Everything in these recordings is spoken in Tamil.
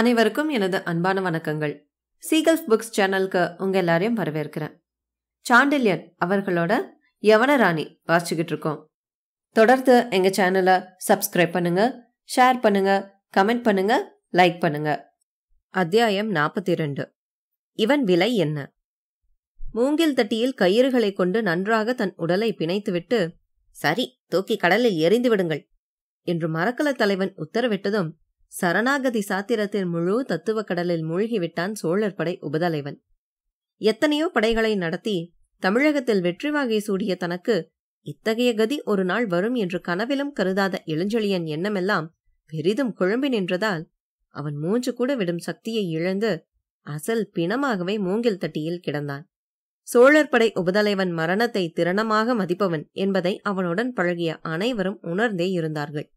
அனைவருக்கும் எனது அன்பான வணக்கங்கள் சீகல்ஸ் புக்ஸ் சேனலுக்கு உங்க எல்லாரையும் வரவேற்கிறேன் சாண்டில்யன் அவர்களோட யவனராணி வாசிச்சுக்கிட்டு இருக்கோம் தொடர்ந்து எங்க சேனலை சப்ஸ்கிரைப் பண்ணுங்க ஷேர் பண்ணுங்க கமெண்ட் பண்ணுங்க லைக் பண்ணுங்க அத்தியாயம் நாற்பத்தி ரெண்டு இவன் விலை என்ன மூங்கில் தட்டியில் கயிறுகளை கொண்டு நன்றாக தன் உடலை பிணைத்துவிட்டு சரி தூக்கி கடலில் எரிந்து விடுங்கள் என்று மரக்கல தலைவன் உத்தரவிட்டதும் சரணாகதி சாத்திரத்தின் முழு தத்துவ கடலில் மூழ்கிவிட்டான் சோழர் படை உபதலைவன் எத்தனையோ படைகளை நடத்தி தமிழகத்தில் வெற்றி வாகை சூடிய தனக்கு இத்தகைய கதி ஒரு நாள் வரும் என்று கனவிலும் கருதாத இளஞ்செழியன் எண்ணமெல்லாம் பெரிதும் குழம்பி நின்றதால் அவன் மூஞ்சு கூட விடும் சக்தியை இழந்து அசல் பிணமாகவே மூங்கில் தட்டியில் கிடந்தான் சோழர் படை உபதலைவன் மரணத்தை திறனமாக மதிப்பவன் என்பதை அவனுடன் பழகிய அனைவரும் உணர்ந்தே இருந்தார்கள்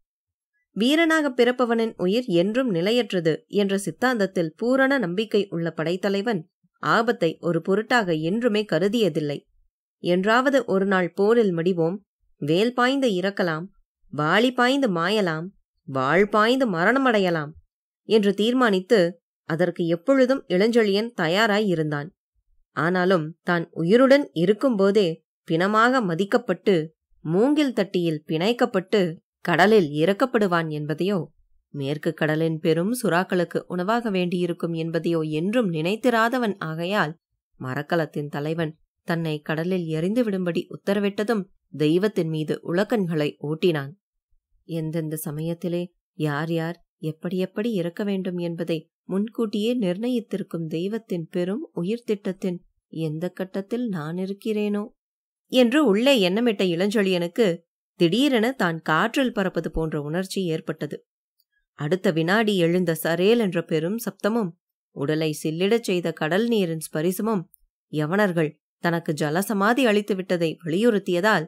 வீரனாக பிறப்பவனின் உயிர் என்றும் நிலையற்றது என்ற சித்தாந்தத்தில் பூரண நம்பிக்கை உள்ள படைத்தலைவன் ஆபத்தை ஒரு பொருட்டாக என்றுமே கருதியதில்லை என்றாவது ஒரு நாள் போரில் மடிவோம் வேல் பாய்ந்து இறக்கலாம் வாளி பாய்ந்து மாயலாம் வாழ் பாய்ந்து மரணமடையலாம் என்று தீர்மானித்து அதற்கு எப்பொழுதும் இளஞ்செழியன் தயாராய் இருந்தான் ஆனாலும் தான் உயிருடன் இருக்கும்போதே பிணமாக மதிக்கப்பட்டு மூங்கில் தட்டியில் பிணைக்கப்பட்டு கடலில் இறக்கப்படுவான் என்பதையோ மேற்கு கடலின் பெரும் சுறாக்களுக்கு உணவாக வேண்டியிருக்கும் என்பதையோ என்றும் நினைத்திராதவன் ஆகையால் மரக்கலத்தின் தலைவன் தன்னை கடலில் எறிந்து விடும்படி உத்தரவிட்டதும் தெய்வத்தின் மீது உலக்கண்களை ஓட்டினான் எந்தெந்த சமயத்திலே யார் யார் எப்படி எப்படி இறக்க வேண்டும் என்பதை முன்கூட்டியே நிர்ணயித்திருக்கும் தெய்வத்தின் பெரும் உயிர் திட்டத்தின் எந்த கட்டத்தில் நான் இருக்கிறேனோ என்று உள்ளே எண்ணமிட்ட இளஞ்சொழியனுக்கு திடீரென தான் காற்றில் பறப்பது போன்ற உணர்ச்சி ஏற்பட்டது அடுத்த வினாடி எழுந்த சரேல் என்ற பெரும் சப்தமும் உடலை சில்லிடச் செய்த கடல் நீரின் ஸ்பரிசமும் யவனர்கள் தனக்கு ஜலசமாதி அளித்து விட்டதை வலியுறுத்தியதால்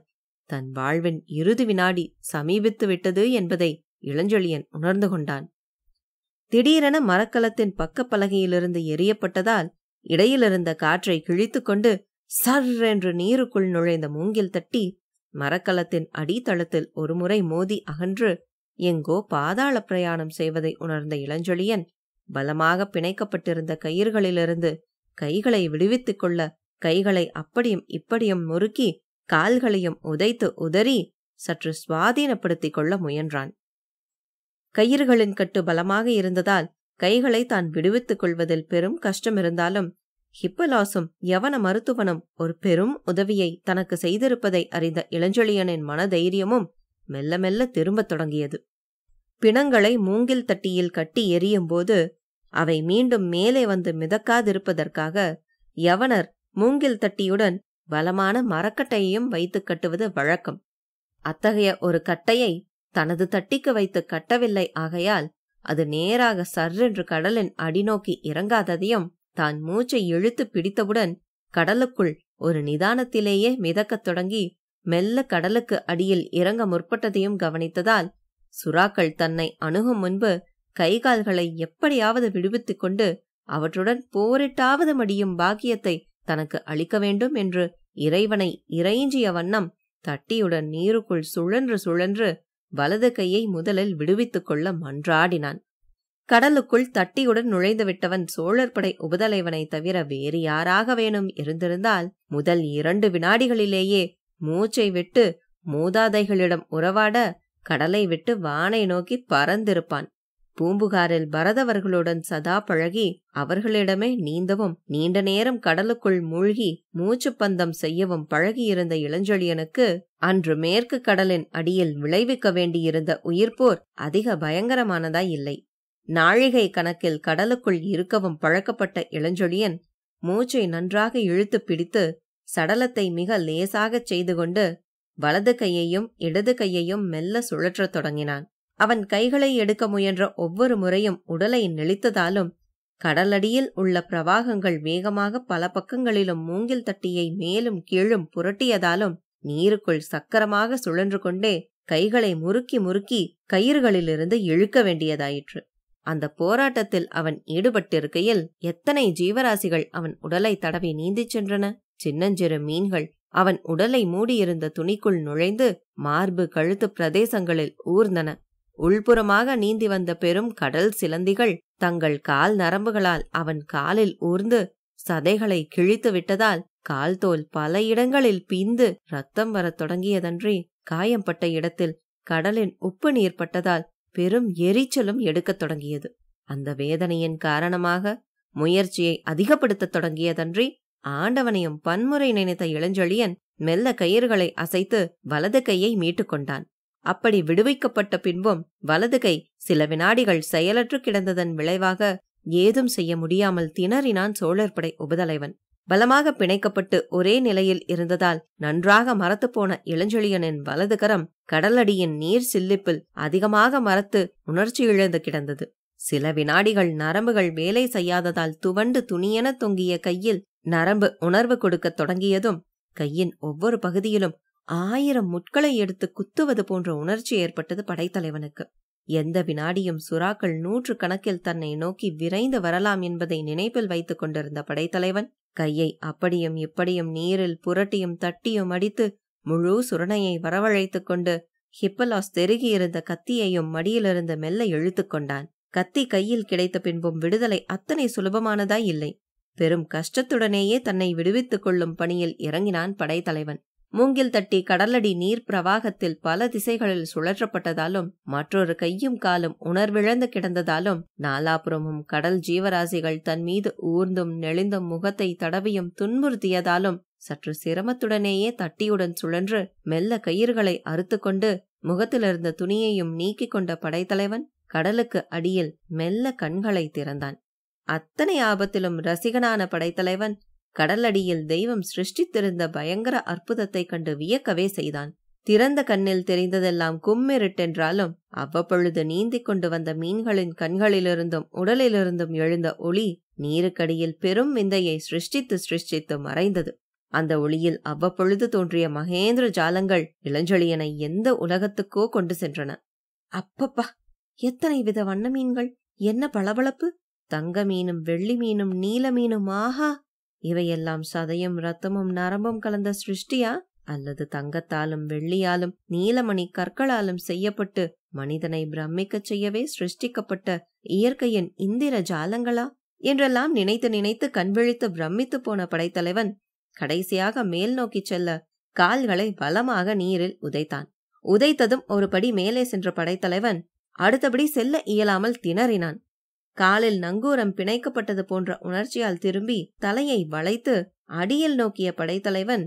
தன் வாழ்வின் இறுதி வினாடி சமீபித்து விட்டது என்பதை இளஞ்செழியன் உணர்ந்து கொண்டான் திடீரென மரக்கலத்தின் பக்கப்பலகையிலிருந்து எரியப்பட்டதால் இடையிலிருந்த காற்றை கிழித்துக்கொண்டு சர் என்று நீருக்குள் நுழைந்த மூங்கில் தட்டி மரக்கலத்தின் அடித்தளத்தில் ஒருமுறை மோதி அகன்று எங்கோ பாதாள பிரயாணம் செய்வதை உணர்ந்த இளஞ்சொழியன் பலமாக பிணைக்கப்பட்டிருந்த கயிறுகளிலிருந்து கைகளை விடுவித்துக் கொள்ள கைகளை அப்படியும் இப்படியும் முறுக்கி கால்களையும் உதைத்து உதறி சற்று சுவாதீனப்படுத்திக் கொள்ள முயன்றான் கயிறுகளின் கட்டு பலமாக இருந்ததால் கைகளை தான் விடுவித்துக் கொள்வதில் பெரும் கஷ்டம் இருந்தாலும் ஹிப்பலாசும் யவன மருத்துவனும் ஒரு பெரும் உதவியை தனக்கு செய்திருப்பதை அறிந்த இளஞ்செழியனின் மனதைரியமும் மெல்ல மெல்ல திரும்பத் தொடங்கியது பிணங்களை மூங்கில் தட்டியில் கட்டி எரியும்போது அவை மீண்டும் மேலே வந்து மிதக்காதிருப்பதற்காக யவனர் மூங்கில் தட்டியுடன் பலமான மரக்கட்டையையும் வைத்து கட்டுவது வழக்கம் அத்தகைய ஒரு கட்டையை தனது தட்டிக்கு வைத்து கட்டவில்லை ஆகையால் அது நேராக சர்ரென்று கடலின் அடிநோக்கி இறங்காததையும் தான் மூச்சை இழுத்து பிடித்தவுடன் கடலுக்குள் ஒரு நிதானத்திலேயே மிதக்கத் தொடங்கி மெல்ல கடலுக்கு அடியில் இறங்க முற்பட்டதையும் கவனித்ததால் சுறாக்கள் தன்னை அணுகும் முன்பு கைகால்களை எப்படியாவது விடுவித்துக் கொண்டு அவற்றுடன் போரிட்டாவது மடியும் பாக்கியத்தை தனக்கு அளிக்க வேண்டும் என்று இறைவனை இறைஞ்சிய வண்ணம் தட்டியுடன் நீருக்குள் சுழன்று சுழன்று வலது கையை முதலில் விடுவித்துக் கொள்ள மன்றாடினான் கடலுக்குள் தட்டியுடன் நுழைந்து விட்டவன் சோழர் படை உபதலைவனை தவிர வேறு யாராக வேணும் இருந்திருந்தால் முதல் இரண்டு வினாடிகளிலேயே மூச்சை விட்டு மூதாதைகளிடம் உறவாட கடலை விட்டு வானை நோக்கி பறந்திருப்பான் பூம்புகாரில் பரதவர்களுடன் சதா பழகி அவர்களிடமே நீந்தவும் நீண்ட நேரம் கடலுக்குள் மூழ்கி மூச்சு பந்தம் செய்யவும் பழகியிருந்த இளஞ்செழியனுக்கு அன்று மேற்கு கடலின் அடியில் விளைவிக்க வேண்டியிருந்த உயிர்ப்போர் அதிக பயங்கரமானதாய் இல்லை நாழிகை கணக்கில் கடலுக்குள் இருக்கவும் பழக்கப்பட்ட இளஞ்சொழியன் மூச்சை நன்றாக இழுத்து பிடித்து சடலத்தை மிக லேசாகச் செய்து கொண்டு வலது கையையும் இடது கையையும் மெல்ல சுழற்றத் தொடங்கினான் அவன் கைகளை எடுக்க முயன்ற ஒவ்வொரு முறையும் உடலை நெளித்ததாலும் கடலடியில் உள்ள பிரவாகங்கள் வேகமாக பல பக்கங்களிலும் மூங்கில் தட்டியை மேலும் கீழும் புரட்டியதாலும் நீருக்குள் சக்கரமாக சுழன்று கொண்டே கைகளை முறுக்கி முறுக்கி கயிறுகளிலிருந்து இழுக்க வேண்டியதாயிற்று அந்த போராட்டத்தில் அவன் ஈடுபட்டிருக்கையில் எத்தனை ஜீவராசிகள் அவன் உடலை தடவி நீந்திச் சென்றன சின்னஞ்சிறு மீன்கள் அவன் உடலை மூடியிருந்த துணிக்குள் நுழைந்து மார்பு கழுத்து பிரதேசங்களில் ஊர்ந்தன உள்புறமாக நீந்தி வந்த பெரும் கடல் சிலந்திகள் தங்கள் கால் நரம்புகளால் அவன் காலில் ஊர்ந்து சதைகளை கிழித்து விட்டதால் கால் தோல் பல இடங்களில் பீந்து ரத்தம் வரத் தொடங்கியதன்றி காயம்பட்ட இடத்தில் கடலின் உப்பு நீர் பட்டதால் பெரும் எரிச்சலும் எடுக்கத் தொடங்கியது அந்த வேதனையின் காரணமாக முயற்சியை அதிகப்படுத்தத் தொடங்கியதன்றி ஆண்டவனையும் பன்முறை நினைத்த இளஞ்செழியன் மெல்ல கயிறுகளை அசைத்து வலது கையை மீட்டுக் கொண்டான் அப்படி விடுவிக்கப்பட்ட பின்பும் வலது கை சில வினாடிகள் செயலற்று கிடந்ததன் விளைவாக ஏதும் செய்ய முடியாமல் திணறினான் சோழர்படை உபதலைவன் பலமாக பிணைக்கப்பட்டு ஒரே நிலையில் இருந்ததால் நன்றாக போன இளஞ்சொழியனின் வலது கரம் கடலடியின் நீர் சில்லிப்பில் அதிகமாக மரத்து உணர்ச்சி இழந்து கிடந்தது சில வினாடிகள் நரம்புகள் வேலை செய்யாததால் துவண்டு துணியென தொங்கிய கையில் நரம்பு உணர்வு கொடுக்கத் தொடங்கியதும் கையின் ஒவ்வொரு பகுதியிலும் ஆயிரம் முட்களை எடுத்து குத்துவது போன்ற உணர்ச்சி ஏற்பட்டது படைத்தலைவனுக்கு எந்த வினாடியும் சுறாக்கள் நூற்று கணக்கில் தன்னை நோக்கி விரைந்து வரலாம் என்பதை நினைப்பில் வைத்துக் கொண்டிருந்த படைத்தலைவன் கையை அப்படியும் இப்படியும் நீரில் புரட்டியும் தட்டியும் அடித்து முழு சுரணையை வரவழைத்து கொண்டு ஹிப்பலாஸ் தெருகியிருந்த கத்தியையும் மடியிலிருந்து மெல்ல இழுத்து கொண்டான் கத்தி கையில் கிடைத்த பின்பும் விடுதலை அத்தனை சுலபமானதாய் இல்லை பெரும் கஷ்டத்துடனேயே தன்னை விடுவித்துக் கொள்ளும் பணியில் இறங்கினான் படைத்தலைவன் மூங்கில் தட்டி கடலடி நீர் பிரவாகத்தில் பல திசைகளில் சுழற்றப்பட்டதாலும் மற்றொரு கையும் காலும் உணர்விழந்து கிடந்ததாலும் நாலாபுறமும் கடல் ஜீவராசிகள் தன் மீது ஊர்ந்தும் நெளிந்தும் முகத்தை தடவியும் துன்புறுத்தியதாலும் சற்று சிரமத்துடனேயே தட்டியுடன் சுழன்று மெல்ல கயிறுகளை அறுத்துக்கொண்டு முகத்திலிருந்த துணியையும் நீக்கிக் கொண்ட படைத்தலைவன் கடலுக்கு அடியில் மெல்ல கண்களை திறந்தான் அத்தனை ஆபத்திலும் ரசிகனான படைத்தலைவன் கடலடியில் தெய்வம் சிருஷ்டித்திருந்த பயங்கர அற்புதத்தை கண்டு வியக்கவே செய்தான் திறந்த கண்ணில் தெரிந்ததெல்லாம் கும்மிருட்டென்றாலும் அவ்வப்பொழுது நீந்திக் கொண்டு வந்த மீன்களின் கண்களிலிருந்தும் உடலிலிருந்தும் எழுந்த ஒளி நீருக்கடியில் பெரும் விந்தையை சிருஷ்டித்து சிருஷ்டித்து மறைந்தது அந்த ஒளியில் அவ்வப்பொழுது தோன்றிய மகேந்திர ஜாலங்கள் இளஞ்செழியனை எந்த உலகத்துக்கோ கொண்டு சென்றன அப்பப்பா எத்தனை வித வண்ண மீன்கள் என்ன பளபளப்பு தங்க மீனும் வெள்ளி மீனும் நீல மீனும் ஆஹா இவையெல்லாம் சதையும் ரத்தமும் நரம்பும் கலந்த சிருஷ்டியா அல்லது தங்கத்தாலும் வெள்ளியாலும் நீலமணி கற்களாலும் செய்யப்பட்டு மனிதனை பிரமிக்கச் செய்யவே சிருஷ்டிக்கப்பட்ட இயற்கையின் இந்திர ஜாலங்களா என்றெல்லாம் நினைத்து நினைத்து கண்விழித்து பிரமித்து போன படைத்தலைவன் கடைசியாக மேல் நோக்கி செல்ல கால்களை பலமாக நீரில் உதைத்தான் உதைத்ததும் ஒருபடி மேலே சென்ற படைத்தலைவன் அடுத்தபடி செல்ல இயலாமல் திணறினான் காலில் நங்கூரம் பிணைக்கப்பட்டது போன்ற உணர்ச்சியால் திரும்பி தலையை வளைத்து அடியில் நோக்கிய படைத்தலைவன்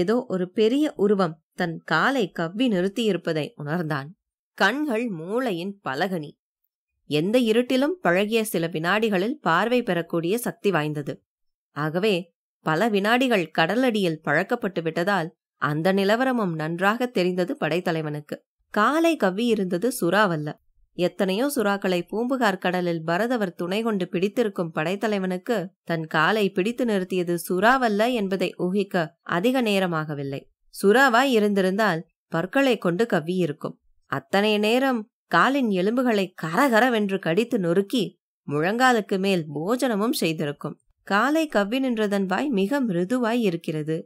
ஏதோ ஒரு பெரிய உருவம் தன் காலை கவ்வி நிறுத்தியிருப்பதை உணர்ந்தான் கண்கள் மூளையின் பலகனி எந்த இருட்டிலும் பழகிய சில வினாடிகளில் பார்வை பெறக்கூடிய சக்தி வாய்ந்தது ஆகவே பல வினாடிகள் கடலடியில் பழக்கப்பட்டு விட்டதால் அந்த நிலவரமும் நன்றாக தெரிந்தது படைத்தலைவனுக்கு காலை கவ்வி இருந்தது சுறாவல்ல எத்தனையோ சுறாக்களை பூம்புகார் கடலில் பரதவர் துணை கொண்டு பிடித்திருக்கும் படைத்தலைவனுக்கு தன் காலை பிடித்து நிறுத்தியது சுறாவல்ல என்பதை ஊகிக்க அதிக நேரமாகவில்லை சுறாவாய் இருந்திருந்தால் பற்களை கொண்டு கவ்வியிருக்கும் அத்தனை நேரம் காலின் எலும்புகளை கரகரவென்று கடித்து நொறுக்கி முழங்காலுக்கு மேல் போஜனமும் செய்திருக்கும் காலை கவ்வி நின்றதன் வாய் மிக மிருதுவாய் இருக்கிறது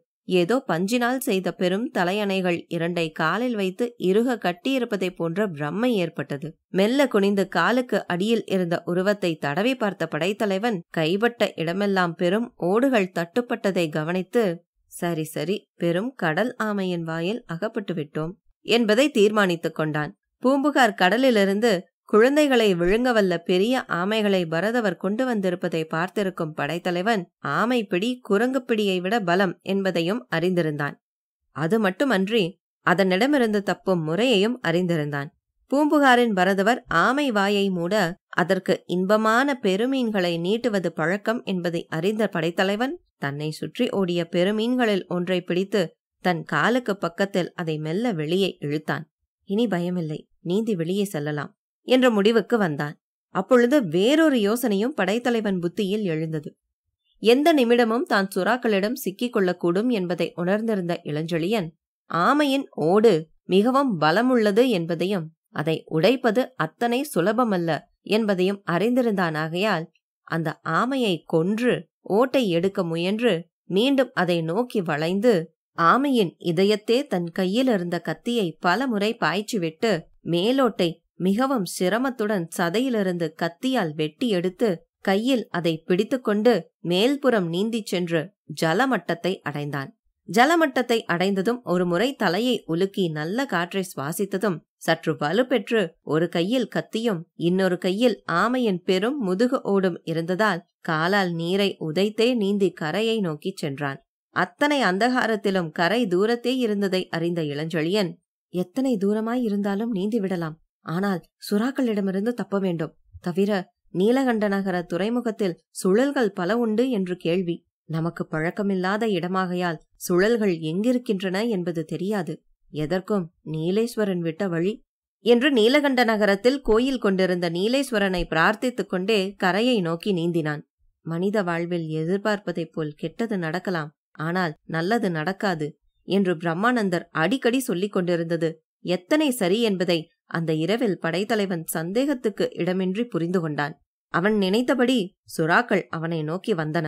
ஏதோ பஞ்சினால் செய்த பெரும் தலையணைகள் இரண்டை காலில் வைத்து இருக கட்டியிருப்பதை போன்ற பிரம்மை ஏற்பட்டது மெல்ல குனிந்து காலுக்கு அடியில் இருந்த உருவத்தை தடவி பார்த்த படைத்தலைவன் கைபட்ட இடமெல்லாம் பெரும் ஓடுகள் தட்டுப்பட்டதை கவனித்து சரி சரி பெரும் கடல் ஆமையின் வாயில் அகப்பட்டு விட்டோம் என்பதை தீர்மானித்துக் கொண்டான் பூம்புகார் கடலிலிருந்து குழந்தைகளை விழுங்க வல்ல பெரிய ஆமைகளை பரதவர் கொண்டு வந்திருப்பதை பார்த்திருக்கும் படைத்தலைவன் ஆமை பிடி குரங்கு பிடியை விட பலம் என்பதையும் அறிந்திருந்தான் அது மட்டுமன்றி அதனிடமிருந்து தப்பும் முறையையும் அறிந்திருந்தான் பூம்புகாரின் பரதவர் ஆமை வாயை மூட அதற்கு இன்பமான பெருமீன்களை நீட்டுவது பழக்கம் என்பதை அறிந்த படைத்தலைவன் தன்னை சுற்றி ஓடிய பெருமீன்களில் ஒன்றை பிடித்து தன் காலுக்கு பக்கத்தில் அதை மெல்ல வெளியே இழுத்தான் இனி பயமில்லை நீந்தி வெளியே செல்லலாம் என்ற முடிவுக்கு வந்தான் அப்பொழுது வேறொரு யோசனையும் படைத்தலைவன் புத்தியில் எழுந்தது எந்த நிமிடமும் தான் சுறாக்களிடம் சிக்கிக் கொள்ளக்கூடும் என்பதை உணர்ந்திருந்த இளஞ்சொழியன் ஆமையின் ஓடு மிகவும் பலமுள்ளது என்பதையும் அதை உடைப்பது அத்தனை சுலபமல்ல என்பதையும் அறிந்திருந்தானாகையால் அந்த ஆமையை கொன்று ஓட்டை எடுக்க முயன்று மீண்டும் அதை நோக்கி வளைந்து ஆமையின் இதயத்தே தன் கையில் இருந்த கத்தியை பலமுறை பாய்ச்சிவிட்டு மேலோட்டை மிகவும் சிரமத்துடன் சதையிலிருந்து கத்தியால் வெட்டி எடுத்து கையில் அதை பிடித்துக்கொண்டு மேல்புறம் நீந்திச் சென்று ஜலமட்டத்தை அடைந்தான் ஜலமட்டத்தை அடைந்ததும் ஒருமுறை தலையை உலுக்கி நல்ல காற்றை சுவாசித்ததும் சற்று வலுப்பெற்று ஒரு கையில் கத்தியும் இன்னொரு கையில் ஆமையின் பெரும் முதுகு ஓடும் இருந்ததால் காலால் நீரை உதைத்தே நீந்தி கரையை நோக்கிச் சென்றான் அத்தனை அந்தகாரத்திலும் கரை தூரத்தே இருந்ததை அறிந்த இளஞ்சொழியன் எத்தனை தூரமாய் இருந்தாலும் நீந்தி விடலாம் ஆனால் சுறாக்களிடமிருந்து தப்ப வேண்டும் தவிர நீலகண்ட நகர துறைமுகத்தில் சுழல்கள் பல உண்டு என்று கேள்வி நமக்கு பழக்கமில்லாத இடமாகையால் சுழல்கள் எங்கிருக்கின்றன என்பது தெரியாது எதற்கும் நீலேஸ்வரன் விட்ட வழி என்று நீலகண்ட நகரத்தில் கோயில் கொண்டிருந்த நீலேஸ்வரனை பிரார்த்தித்துக் கொண்டே கரையை நோக்கி நீந்தினான் மனித வாழ்வில் எதிர்பார்ப்பதைப் போல் கெட்டது நடக்கலாம் ஆனால் நல்லது நடக்காது என்று பிரம்மானந்தர் அடிக்கடி சொல்லிக் கொண்டிருந்தது எத்தனை சரி என்பதை அந்த இரவில் படைத்தலைவன் சந்தேகத்துக்கு இடமின்றி புரிந்து கொண்டான் அவன் நினைத்தபடி சுறாக்கள் அவனை நோக்கி வந்தன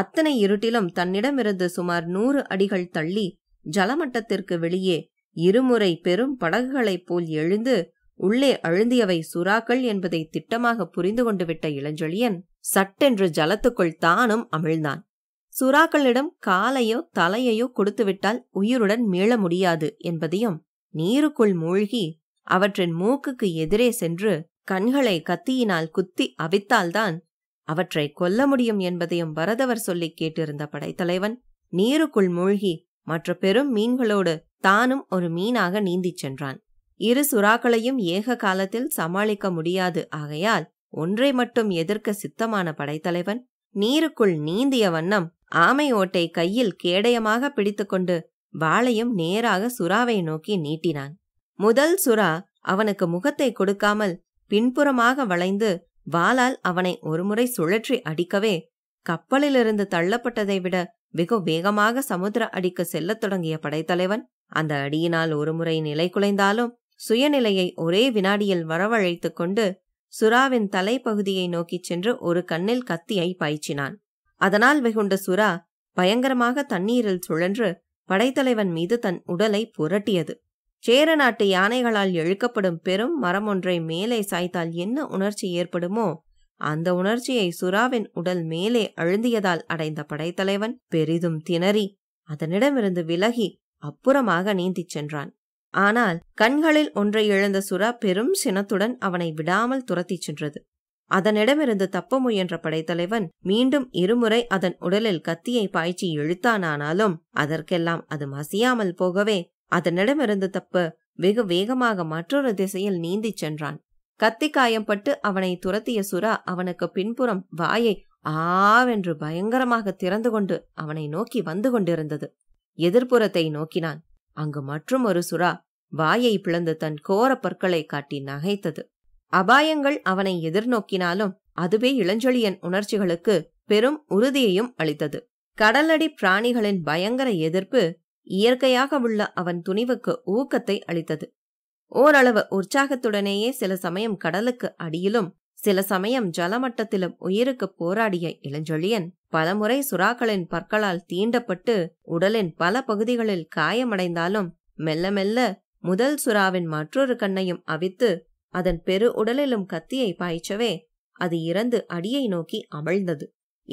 அத்தனை இருட்டிலும் தன்னிடமிருந்து சுமார் நூறு அடிகள் தள்ளி ஜலமட்டத்திற்கு வெளியே இருமுறை பெரும் படகுகளைப் போல் எழுந்து உள்ளே அழுந்தியவை சுறாக்கள் என்பதை திட்டமாக புரிந்து கொண்டுவிட்ட இளஞ்சொழியன் சட்டென்று ஜலத்துக்குள் தானும் அமிழ்ந்தான் சுறாக்களிடம் காலையோ தலையையோ கொடுத்துவிட்டால் உயிருடன் மீள முடியாது என்பதையும் நீருக்குள் மூழ்கி அவற்றின் மூக்குக்கு எதிரே சென்று கண்களை கத்தியினால் குத்தி அவித்தால்தான் அவற்றை கொல்ல முடியும் என்பதையும் பரதவர் சொல்லி கேட்டிருந்த படைத்தலைவன் நீருக்குள் மூழ்கி மற்ற பெரும் மீன்களோடு தானும் ஒரு மீனாக நீந்திச் சென்றான் இரு சுறாக்களையும் ஏக காலத்தில் சமாளிக்க முடியாது ஆகையால் ஒன்றை மட்டும் எதிர்க்க சித்தமான படைத்தலைவன் நீருக்குள் நீந்திய வண்ணம் ஆமை ஓட்டை கையில் கேடயமாக பிடித்துக்கொண்டு வாளையும் நேராக சுறாவை நோக்கி நீட்டினான் முதல் சுறா அவனுக்கு முகத்தை கொடுக்காமல் பின்புறமாக வளைந்து வாளால் அவனை ஒருமுறை சுழற்றி அடிக்கவே கப்பலிலிருந்து தள்ளப்பட்டதை விட வெகு வேகமாக சமுத்திர அடிக்கு செல்லத் தொடங்கிய படைத்தலைவன் அந்த அடியினால் ஒருமுறை நிலை குலைந்தாலும் சுயநிலையை ஒரே வினாடியில் வரவழைத்துக் கொண்டு சுறாவின் தலைப்பகுதியை நோக்கிச் சென்று ஒரு கண்ணில் கத்தியை பாய்ச்சினான் அதனால் வெகுண்ட சுறா பயங்கரமாக தண்ணீரில் சுழன்று படைத்தலைவன் மீது தன் உடலை புரட்டியது சேர நாட்டு யானைகளால் எழுக்கப்படும் பெரும் மரம் ஒன்றை மேலே சாய்த்தால் என்ன உணர்ச்சி ஏற்படுமோ அந்த உணர்ச்சியை சுறாவின் உடல் மேலே அழுந்தியதால் அடைந்த படைத்தலைவன் பெரிதும் திணறி அதனிடமிருந்து விலகி அப்புறமாக நீந்திச் சென்றான் ஆனால் கண்களில் ஒன்றை இழந்த சுறா பெரும் சினத்துடன் அவனை விடாமல் துரத்திச் சென்றது அதனிடமிருந்து தப்ப முயன்ற படைத்தலைவன் மீண்டும் இருமுறை அதன் உடலில் கத்தியை பாய்ச்சி இழுத்தானானாலும் அதற்கெல்லாம் அது மசியாமல் போகவே அதனிடமிருந்து தப்ப வெகு வேகமாக மற்றொரு திசையில் நீந்திச் சென்றான் கத்தி காயம்பட்டு அவனை துரத்திய சுறா அவனுக்கு பின்புறம் வாயை ஆவென்று பயங்கரமாக திறந்து கொண்டு அவனை நோக்கி வந்து கொண்டிருந்தது எதிர்ப்புறத்தை நோக்கினான் அங்கு மற்றும் ஒரு சுறா வாயை பிளந்து தன் கோர பற்களை காட்டி நகைத்தது அபாயங்கள் அவனை எதிர்நோக்கினாலும் அதுவே இளஞ்சொலியன் உணர்ச்சிகளுக்கு பெரும் உறுதியையும் அளித்தது கடலடி பிராணிகளின் பயங்கர எதிர்ப்பு இயற்கையாக உள்ள அவன் துணிவுக்கு ஊக்கத்தை அளித்தது ஓரளவு உற்சாகத்துடனேயே சில சமயம் கடலுக்கு அடியிலும் சில சமயம் ஜலமட்டத்திலும் உயிருக்கு போராடிய இளஞ்சொழியன் பலமுறை சுறாக்களின் பற்களால் தீண்டப்பட்டு உடலின் பல பகுதிகளில் காயமடைந்தாலும் மெல்ல மெல்ல முதல் சுறாவின் மற்றொரு கண்ணையும் அவித்து அதன் பெரு உடலிலும் கத்தியை பாய்ச்சவே அது இறந்து அடியை நோக்கி அமழ்ந்தது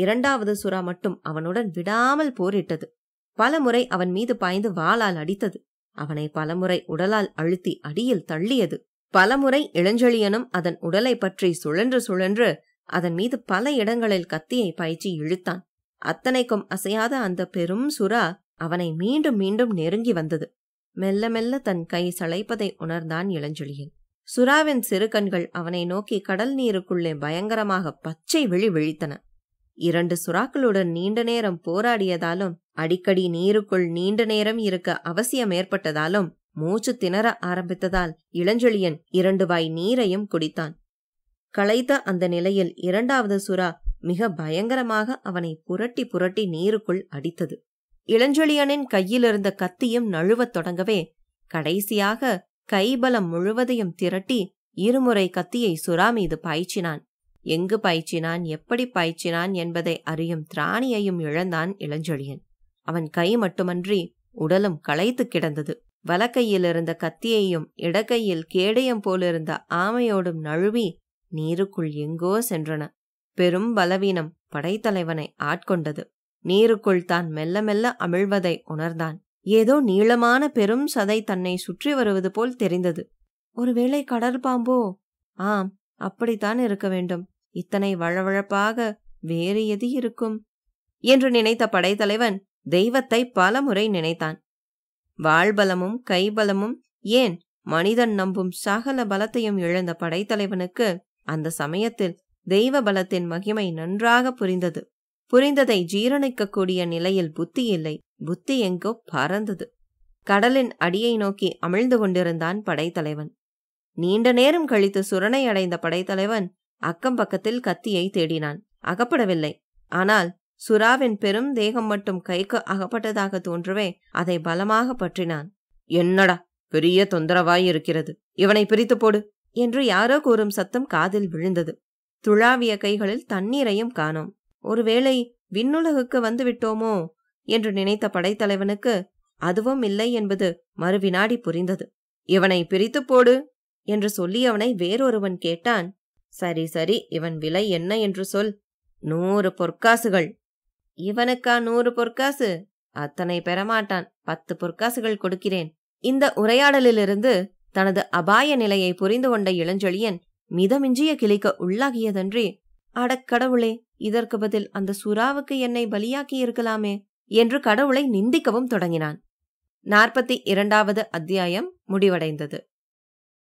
இரண்டாவது சுறா மட்டும் அவனுடன் விடாமல் போரிட்டது பலமுறை அவன் மீது பாய்ந்து வாளால் அடித்தது அவனை பலமுறை உடலால் அழுத்தி அடியில் தள்ளியது பலமுறை இளஞ்செழியனும் அதன் உடலை பற்றி சுழன்று சுழன்று அதன் மீது பல இடங்களில் கத்தியை பாய்ச்சி இழுத்தான் அத்தனைக்கும் அசையாத அந்த பெரும் சுறா அவனை மீண்டும் மீண்டும் நெருங்கி வந்தது மெல்ல மெல்ல தன் கை சளைப்பதை உணர்ந்தான் இளஞ்செழியன் சுறாவின் சிறு கண்கள் அவனை நோக்கி கடல் நீருக்குள்ளே பயங்கரமாக பச்சை விழி விழித்தன இரண்டு சுறாக்களுடன் நீண்ட நேரம் போராடியதாலும் அடிக்கடி நீருக்குள் நீண்ட நேரம் இருக்க அவசியம் ஏற்பட்டதாலும் மூச்சு திணற ஆரம்பித்ததால் இளஞ்செழியன் இரண்டு வாய் நீரையும் குடித்தான் களைத்த அந்த நிலையில் இரண்டாவது சுறா மிக பயங்கரமாக அவனை புரட்டி புரட்டி நீருக்குள் அடித்தது இளஞ்செழியனின் கையிலிருந்த கத்தியும் நழுவத் தொடங்கவே கடைசியாக கைபலம் முழுவதையும் திரட்டி இருமுறை கத்தியை சுறா மீது பாய்ச்சினான் எங்கு பயிற்சினான் எப்படி பயிற்சினான் என்பதை அறியும் திராணியையும் இழந்தான் இளஞ்செழியன் அவன் கை மட்டுமன்றி உடலும் களைத்து கிடந்தது வலக்கையில் இருந்த கத்தியையும் இடக்கையில் கேடயம் போலிருந்த ஆமையோடும் நழுவி நீருக்குள் எங்கோ சென்றன பெரும் பலவீனம் படைத்தலைவனை ஆட்கொண்டது நீருக்குள் தான் மெல்ல மெல்ல அமிழ்வதை உணர்ந்தான் ஏதோ நீளமான பெரும் சதை தன்னை சுற்றி வருவது போல் தெரிந்தது ஒருவேளை கடற்பாம்போ ஆம் அப்படித்தான் இருக்க வேண்டும் இத்தனை வழவழப்பாக வேறு எது இருக்கும் என்று நினைத்த படைத்தலைவன் தெய்வத்தை பலமுறை நினைத்தான் வாழ்பலமும் கைபலமும் ஏன் மனிதன் நம்பும் சகல பலத்தையும் இழந்த படைத்தலைவனுக்கு அந்த சமயத்தில் தெய்வ பலத்தின் மகிமை நன்றாக புரிந்தது புரிந்ததை ஜீரணிக்கக்கூடிய நிலையில் புத்தி இல்லை புத்தி எங்கோ பறந்தது கடலின் அடியை நோக்கி அமிழ்ந்து கொண்டிருந்தான் படைத்தலைவன் நீண்ட நேரம் கழித்து சுரணை அடைந்த படைத்தலைவன் அக்கம் பக்கத்தில் கத்தியை தேடினான் அகப்படவில்லை ஆனால் சுறாவின் பெரும் தேகம் மட்டும் கைக்கு அகப்பட்டதாக தோன்றவே அதை பலமாக பற்றினான் என்னடா பெரிய தொந்தரவாய் இருக்கிறது இவனை பிரித்து போடு என்று யாரோ கூறும் சத்தம் காதில் விழுந்தது துழாவிய கைகளில் தண்ணீரையும் காணோம் ஒருவேளை விண்ணுலகுக்கு வந்துவிட்டோமோ என்று நினைத்த படைத்தலைவனுக்கு அதுவும் இல்லை என்பது மறுவினாடி புரிந்தது இவனை பிரித்து போடு என்று சொல்லி அவனை வேறொருவன் கேட்டான் சரி சரி இவன் விலை என்ன என்று சொல் நூறு பொற்காசுகள் இவனுக்கா நூறு பொற்காசு அத்தனை பெறமாட்டான் பத்து பொற்காசுகள் கொடுக்கிறேன் இந்த உரையாடலிலிருந்து தனது அபாய நிலையை புரிந்து கொண்ட இளஞ்செழியன் மிதமிஞ்சிய கிளிக்க உள்ளாகியதன்றி அடக்கடவுளே இதற்கு பதில் அந்த சுறாவுக்கு என்னை பலியாக்கி இருக்கலாமே என்று கடவுளை நிந்திக்கவும் தொடங்கினான் நாற்பத்தி இரண்டாவது அத்தியாயம் முடிவடைந்தது